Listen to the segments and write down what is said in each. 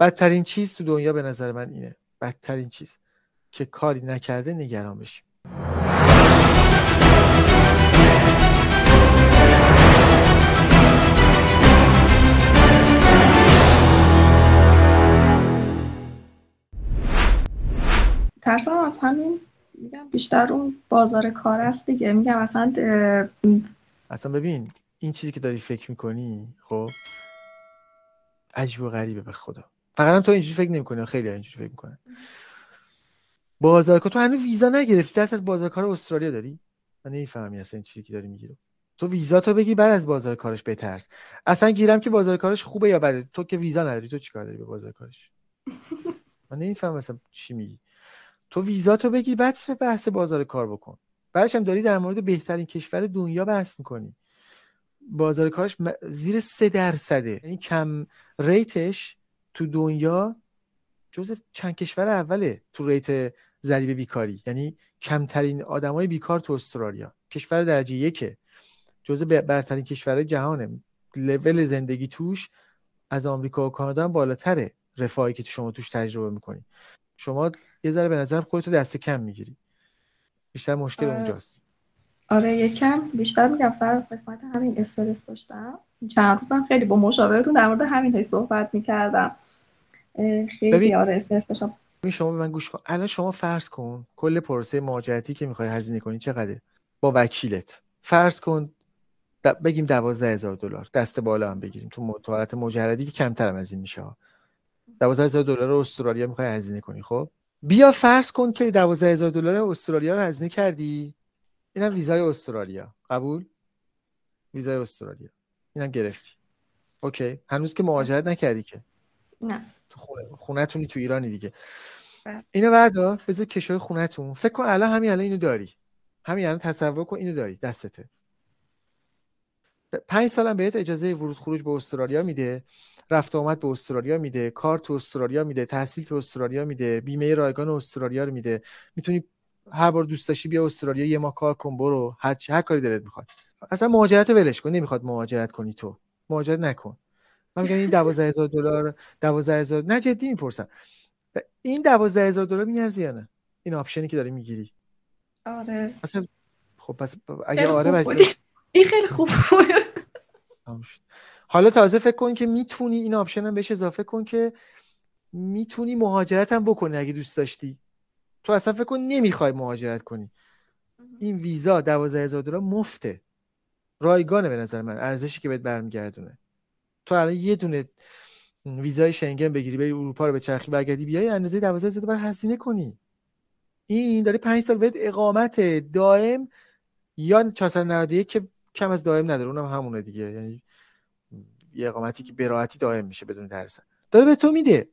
بدترین چیز تو دنیا به نظر من اینه بدترین چیز که کاری نکرده نگران بشیم ترسم از همین میگم بیشتر اون بازار کار است دیگه میگم اصلا اصلا ببین این چیزی که داری فکر میکنی خب عجب و غریبه به خدا فقط هم تو اینجوری فکر نمیکنی خیلی اینجوری فکر می‌کنه. بازارکار تو هنوز ویزا نگرفتی دست از بازارکار استرالیا داری من نمیفهمی اصلا این چیزی که داری میگیره تو ویزا تو بگی بعد از بازار کارش بترس اصلا گیرم که بازار کارش خوبه یا بده تو که ویزا نداری تو چیکار داری به بازار کارش من نمی‌فهمم اصلا چی میگی تو ویزا تو بگی بعد بحث بازار کار بکن بعدش هم داری در مورد بهترین کشور دنیا بحث می‌کنی. بازار کارش زیر سه درصده یعنی کم ریتش تو دنیا جز چند کشور اوله تو ریت ضریب بیکاری یعنی کمترین آدمای بیکار تو استرالیا کشور درجه یکه جز برترین کشور جهانه لول زندگی توش از آمریکا و کانادا هم بالاتره رفاهی که شما توش تجربه میکنی شما یه ذره به نظر خودتو دست کم میگیری بیشتر مشکل اونجاست آره یکم بیشتر میگم سر قسمت همین استرس داشتم چند روزم خیلی با مشاورتون در مورد همین هی صحبت میکردم خیلی آره استرس داشتم ببین شما به من گوش کن الان شما فرض کن کل پروسه مهاجرتی که میخوای هزینه کنی چقدره با وکیلت فرض کن بگیم دوازده هزار دلار دست بالا هم بگیریم تو متوارت مجردی که کمتر از این میشه دوازده هزار دلار استرالیا میخوای هزینه کنی خب بیا فرض کن که دوازده هزار دلار استرالیا رو هزینه کردی اینم ویزای استرالیا قبول ویزای استرالیا این هم گرفتی اوکی هنوز که مهاجرت نکردی که نه تو خونتونی تو ایرانی دیگه بله. اینو بردار بذار کشوی خونتون فکر کن الان همین الان اینو داری همین الان تصور کن اینو داری دستته پنج سال بهت اجازه ورود خروج به استرالیا میده رفت آمد به استرالیا میده کار تو استرالیا میده تحصیل تو استرالیا میده بیمه رایگان استرالیا رو میده میتونی هر بار دوست داشتی بیا استرالیا یه ما کار کن برو هر چه هر کاری دلت میخواد اصلا مهاجرت ولش کن نمیخواد مهاجرت کنی تو مهاجرت نکن من میگم این 12000 دلار 12000 نه جدی میپرسم این 12000 دلار میارزه یا نه این آپشنی که داری میگیری آره اصلا خب پس اگه آره این خیلی خوب حالا تازه فکر کن که میتونی این آپشن هم بهش اضافه کن که میتونی مهاجرت هم بکنی اگه دوست داشتی تو اصلا فکر کن نمیخوای مهاجرت کنی این ویزا هزار دلار مفته رایگانه به نظر من ارزشی که بهت برمیگردونه تو الان یه دونه ویزای شنگن بگیری بری اروپا رو به چرخی برگردی بیای اندازه هزار دلار هزینه کنی این داره پنج سال بهت اقامت دائم یا 491 که کم از دائم نداره اونم همونه دیگه یعنی یه اقامتی که به دائم میشه بدون درصد داره به تو میده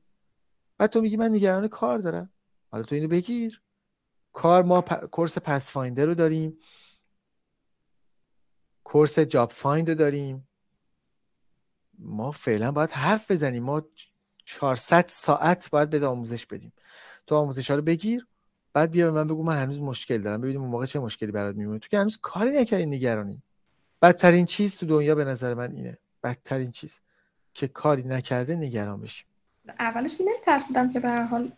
بعد تو میگی من نگران کار دارم حالا تو اینو بگیر کار ما پ... کورس پس فایندر رو داریم کورس جاب فایند داریم ما فعلا باید حرف بزنیم ما 400 ساعت باید به آموزش بدیم تو آموزش ها رو بگیر بعد بیا به من بگو من هنوز مشکل دارم ببینیم اون موقع چه مشکلی برات میمونه تو که هنوز کاری نکردی نگرانی بدترین چیز تو دنیا به نظر من اینه بدترین چیز که کاری نکرده نگران بشیم اولش ترسیدم که به هر حال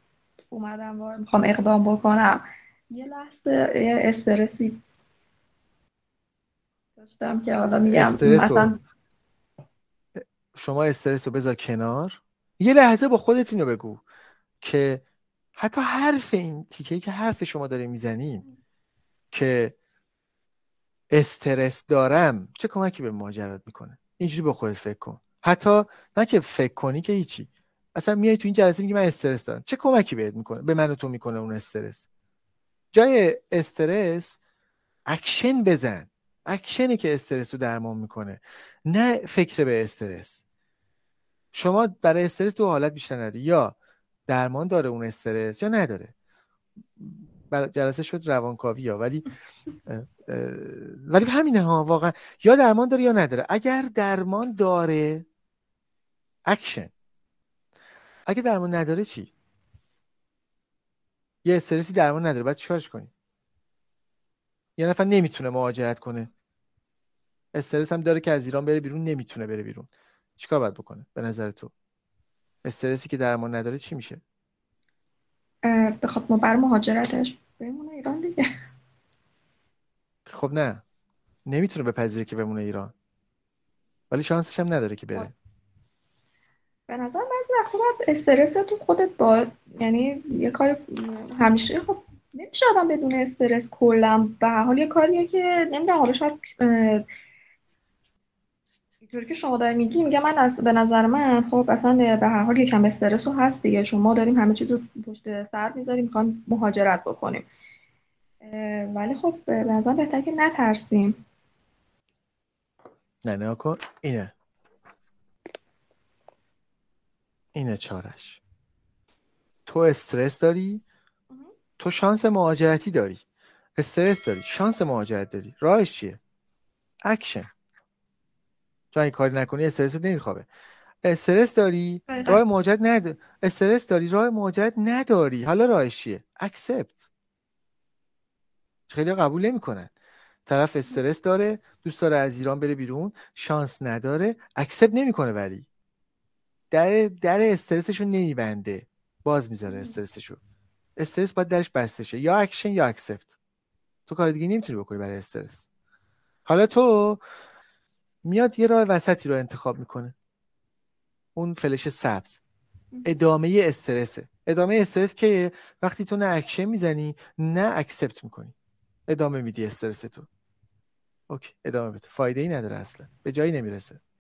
اومدم میخوام اقدام بکنم یه لحظه استرسی داشتم که حالا میگم مثلا... شما استرس رو بذار کنار یه لحظه با خودت اینو بگو که حتی حرف این تیکه که حرف شما داره میزنیم که استرس دارم چه کمکی به ماجرات میکنه اینجوری با خودت فکر کن حتی نه که فکر کنی که هیچی اصلا میای تو این جلسه میگی من استرس دارم چه کمکی بهت میکنه به منو تو میکنه اون استرس جای استرس اکشن بزن اکشنی که استرس رو درمان میکنه نه فکر به استرس شما برای استرس دو حالت بیشتر نداره یا درمان داره اون استرس یا نداره جلسه شد روانکاوی یا ولی ولی همینه ها واقعا یا درمان داره یا نداره اگر درمان داره اکشن اگه درمان نداره چی یه استرسی درمان نداره بعد چیکارش کنی؟ یه نفر نمیتونه مهاجرت کنه استرس هم داره که از ایران بره بیرون نمیتونه بره بیرون چیکار باید بکنه به نظر تو استرسی که درمان نداره چی میشه خب ما بر مهاجرتش بمونه ایران دیگه خب نه نمیتونه بپذیره که بمونه ایران ولی شانسش هم نداره که بره خب. به نظر من وقتا خب استرس تو خودت با یعنی یه کار همیشه خب نمیشه آدم بدون استرس کلا به هر حال یه کاریه که نمیدونم حالا شاید اینطوری که شما داری میگی میگه من از به نظر من خب اصلا به هر حال یکم استرس رو هست دیگه شما داریم همه چیز رو پشت سر میذاریم میخوایم مهاجرت بکنیم ولی خب به نظر بهتر که نترسیم نه نه اینه اینه چارش تو استرس داری تو شانس مهاجرتی داری استرس داری شانس مهاجرت داری راهش چیه اکشن تو این کاری نکنی استرس نمیخوابه استرس داری راه مهاجرت نداری استرس داری راه مهاجرت نداری حالا راهش چیه اکسپت خیلی قبول نمیکنن طرف استرس داره دوست داره از ایران بره بیرون شانس نداره اکسپت نمیکنه ولی در در رو نمیبنده باز میذاره رو استرس باید درش بسته شه یا اکشن یا اکسپت تو کار دیگه نمیتونی بکنی برای استرس حالا تو میاد یه راه وسطی رو انتخاب میکنه اون فلش سبز ادامه استرسه ادامه استرس که وقتی تو نه اکشن میزنی نه اکسپت میکنی ادامه میدی استرس تو اوکی ادامه بده فایده ای نداره اصلا به جایی نمیرسه